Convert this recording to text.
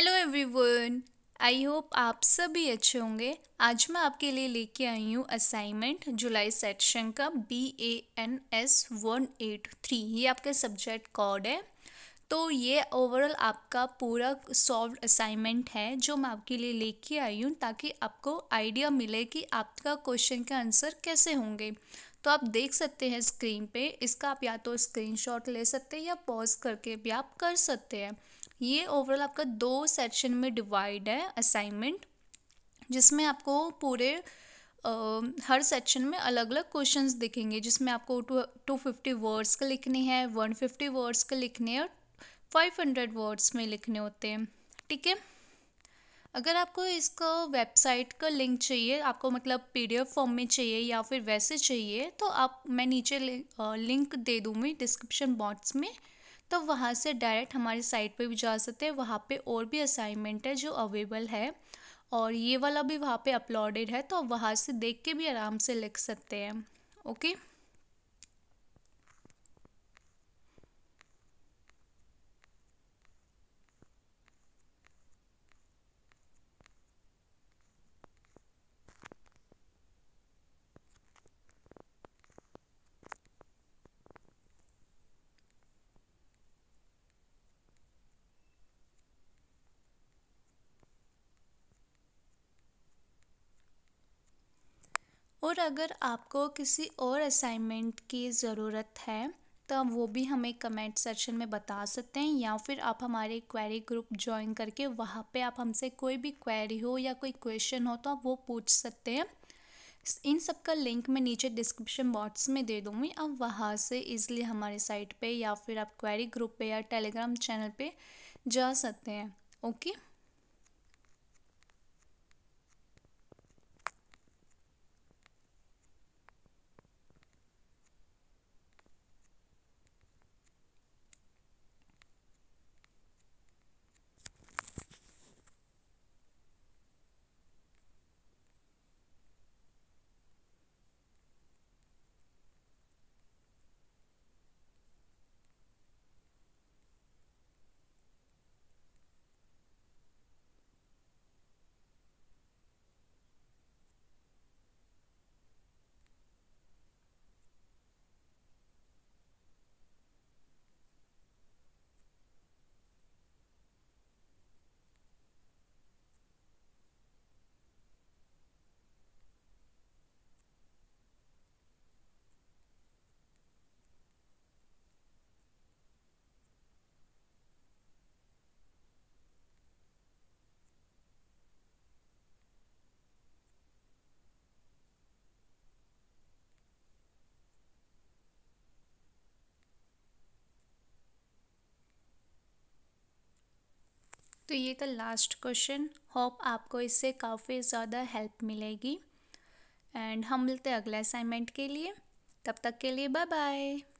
hello everyone I hope आप सभी अच्छे होंगे आज मैं आपके लिए लेके आई हूँ असाइनमेंट जुलाई सेक्शन का B A N S one eight three ये आपका सब्जेक्ट कोड है तो ये ओवरऑल आपका पूरा सॉल्व असाइनमेंट है जो मैं आपके लिए लेके आई हूँ ताकि आपको आइडिया मिले कि आपका क्वेश्चन के आंसर कैसे होंगे तो आप देख सकते हैं स्क्रीन पे इसका आप या तो स्क्रीनशॉट ले सकते हैं या पॉज करके भी आप कर सकते हैं ये ओवरऑल आपका दो सेक्शन में डिवाइड है असाइनमेंट जिसमें आपको पूरे Uh, हर सेक्शन में अलग अलग क्वेश्चन दिखेंगे जिसमें आपको टू टू फिफ्टी वर्ड्स के लिखने हैं वन फिफ्टी वर्ड्स का लिखने हैं और फाइव हंड्रेड वर्ड्स में लिखने होते हैं ठीक है अगर आपको इसका वेबसाइट का लिंक चाहिए आपको मतलब पीडीएफ फॉर्म में चाहिए या फिर वैसे चाहिए तो आप मैं नीचे लिंक दे दूँगी डिस्क्रिप्शन बॉक्स में तो वहाँ से डायरेक्ट हमारी साइट पे भी जा सकते हैं वहाँ पे और भी असाइनमेंट है जो अवेलेबल है और ये वाला भी वहाँ पे अपलोडेड है तो आप वहाँ से देख के भी आराम से लिख सकते हैं ओके और अगर आपको किसी और असाइनमेंट की ज़रूरत है तो वो भी हमें कमेंट सेक्शन में बता सकते हैं या फिर आप हमारे क्वेरी ग्रुप ज्वाइन करके वहाँ पे आप हमसे कोई भी क्वेरी हो या कोई क्वेश्चन हो तो आप वो पूछ सकते हैं इन सब का लिंक मैं नीचे डिस्क्रिप्शन बॉक्स में दे दूँगी आप वहाँ से इजली हमारे साइट पे या फिर आप क्वेरी ग्रुप पे या टेलीग्राम चैनल पे जा सकते हैं ओके तो ये था लास्ट क्वेश्चन होप आपको इससे काफ़ी ज़्यादा हेल्प मिलेगी एंड हम मिलते अगले असाइनमेंट के लिए तब तक के लिए बाय बाय